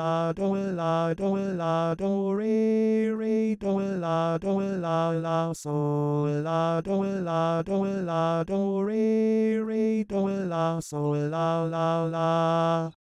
do la do la do re re do la do la la sol la do la do la do re re do la sol la la la